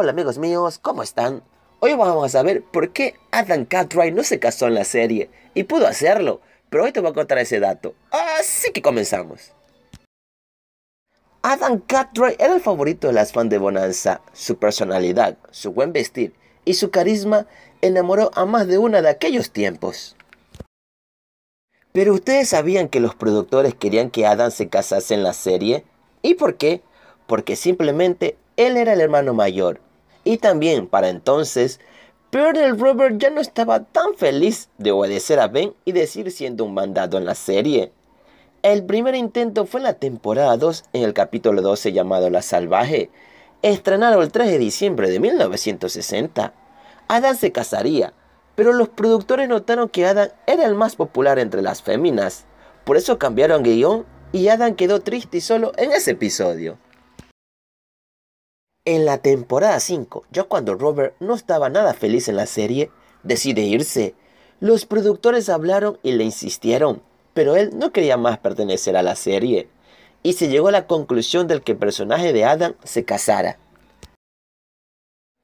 Hola amigos míos, ¿cómo están? Hoy vamos a saber por qué Adam Cartwright no se casó en la serie y pudo hacerlo, pero hoy te voy a contar ese dato, así que comenzamos. Adam Cartwright era el favorito de las fans de Bonanza. Su personalidad, su buen vestir y su carisma enamoró a más de una de aquellos tiempos. Pero ustedes sabían que los productores querían que Adam se casase en la serie. ¿Y por qué? Porque simplemente él era el hermano mayor y también para entonces, Pearl Robert ya no estaba tan feliz de obedecer a Ben y decir siendo un mandado en la serie. El primer intento fue en la temporada 2 en el capítulo 12 llamado La Salvaje, estrenado el 3 de diciembre de 1960. Adam se casaría, pero los productores notaron que Adam era el más popular entre las féminas. Por eso cambiaron guión y Adam quedó triste y solo en ese episodio. En la temporada 5, ya cuando Robert no estaba nada feliz en la serie, decide irse. Los productores hablaron y le insistieron, pero él no quería más pertenecer a la serie, y se llegó a la conclusión del que el personaje de Adam se casara.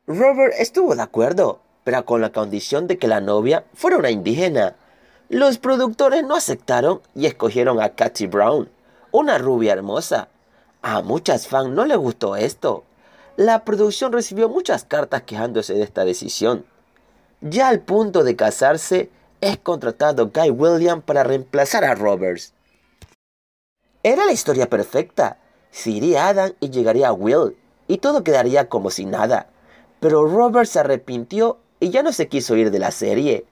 Robert estuvo de acuerdo, pero con la condición de que la novia fuera una indígena. Los productores no aceptaron y escogieron a Cathy Brown, una rubia hermosa. A muchas fans no les gustó esto, la producción recibió muchas cartas quejándose de esta decisión. Ya al punto de casarse, es contratado Guy William para reemplazar a Roberts. Era la historia perfecta. Se iría Adam y llegaría Will, y todo quedaría como si nada. Pero Roberts se arrepintió y ya no se quiso ir de la serie.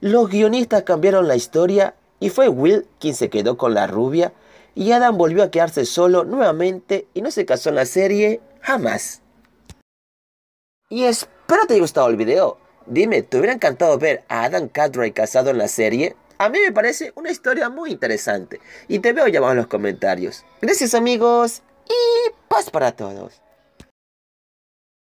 Los guionistas cambiaron la historia y fue Will quien se quedó con la rubia y Adam volvió a quedarse solo nuevamente y no se casó en la serie jamás. Y espero te haya gustado el video. Dime, ¿te hubiera encantado ver a Adam Cartwright casado en la serie? A mí me parece una historia muy interesante. Y te veo ya abajo en los comentarios. Gracias amigos y paz para todos.